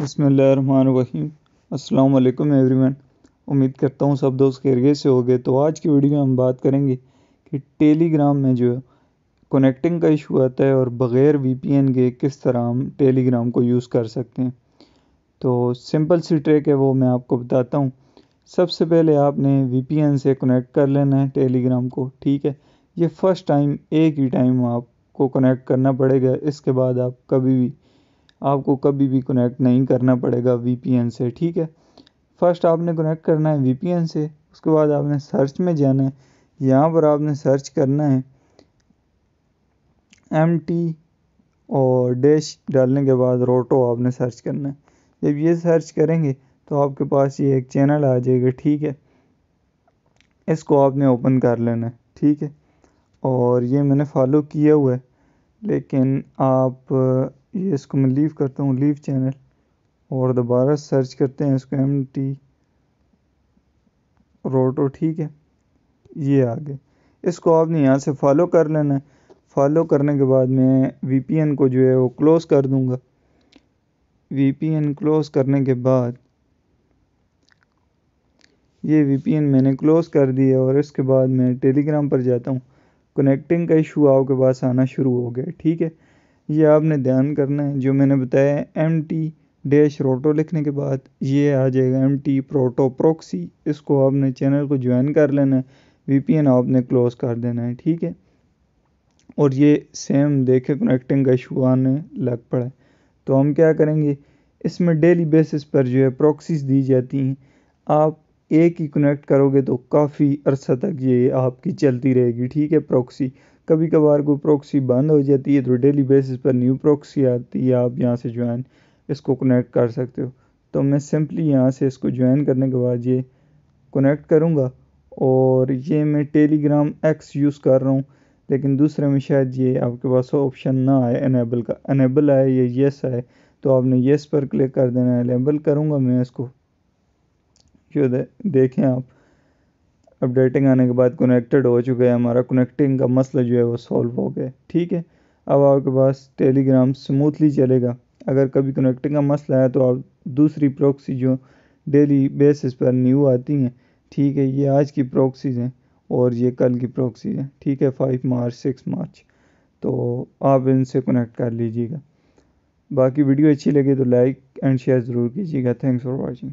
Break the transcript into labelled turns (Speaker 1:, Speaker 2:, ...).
Speaker 1: बसमीम अल्लाम एवरीवन उम्मीद करता हूँ सब दोस्त खेरगे से हो गए तो आज की वीडियो में हम बात करेंगे कि टेलीग्राम में जो है कनेक्टिंग का इशू आता है और बग़ैर वीपीएन के किस तरह हम टेलीग्राम को यूज़ कर सकते हैं तो सिंपल सी ट्रेक है वो मैं आपको बताता हूँ सबसे पहले आपने वी से कनेक्ट कर लेना है टेलीग्राम को ठीक है ये फ़र्स्ट टाइम एक ही टाइम आपको कनेक्ट करना पड़ेगा इसके बाद आप कभी भी आपको कभी भी कनेक्ट नहीं करना पड़ेगा वी से ठीक है फर्स्ट आपने कनेक्ट करना है वी से उसके बाद आपने सर्च में जाना है यहाँ पर आपने सर्च करना है एम टी और डैश डालने के बाद रोटो आपने सर्च करना है जब ये सर्च करेंगे तो आपके पास ये एक चैनल आ जाएगा ठीक है इसको आपने ओपन कर लेना है ठीक है और ये मैंने फॉलो किया हुआ है लेकिन आप ये इसको मैं लीव करता हूँ लीव चैनल और दोबारा सर्च करते हैं इसको एम टी रोटो ठीक है ये आगे इसको आपने यहाँ से फॉलो कर लेना है फॉलो करने के बाद मैं वी को जो है वो क्लोज़ कर दूँगा वी क्लोज़ करने के बाद ये वी मैंने क्लोज़ कर दिया और इसके बाद मैं टेलीग्राम पर जाता हूँ कनेक्टिंग का इशू आओ के पास आना शुरू हो गया ठीक है ये आपने ध्यान करना है जो मैंने बताया एम टी डैश रोटो लिखने के बाद ये आ जाएगा एम टी प्रोटो प्रोक्सी इसको आपने चैनल को ज्वाइन कर लेना है एन आपने क्लोज कर देना है ठीक है और ये सेम देखे कनेक्टिंग का इशू आने लग पड़ा है तो हम क्या करेंगे इसमें डेली बेसिस पर जो है प्रोक्सीज दी जाती हैं आप एक ही कनेक्ट करोगे तो काफ़ी अरसा तक ये आपकी चलती रहेगी ठीक है प्रोक्सी कभी कभार कोई प्रॉक्सी बंद हो जाती है तो डेली बेसिस पर न्यू प्रॉक्सी आती है आप यहाँ से ज्वाइन इसको कनेक्ट कर सकते हो तो मैं सिंपली यहाँ से इसको ज्वाइन करने के बाद ये कनेक्ट करूँगा और ये मैं टेलीग्राम एक्स यूज़ कर रहा हूँ लेकिन दूसरे में शायद ये आपके पास ऑप्शन ना आए अनेबल का अनेबल आए या येस आए तो आपने येस पर क्लिक कर देना है अनेबल करूँगा मैं इसको जो दे, देखें आप अपडेटिंग आने के बाद कनेक्टेड हो चुके हैं हमारा कनेक्टिंग का मसला जो है वो सॉल्व हो गया ठीक है अब आपके पास टेलीग्राम स्मूथली चलेगा अगर कभी कनेक्टिंग का मसला है तो आप दूसरी प्रोक्सी जो डेली बेसिस पर न्यू आती हैं ठीक है ये आज की प्रोक्सीज हैं और ये कल की प्रोक्सीज हैं ठीक है फाइव मार्च सिक्स मार्च तो आप इनसे कनेक्ट कर लीजिएगा बाकी वीडियो अच्छी लगे तो लाइक एंड शेयर ज़रूर कीजिएगा थैंक्स फॉर वॉचिंग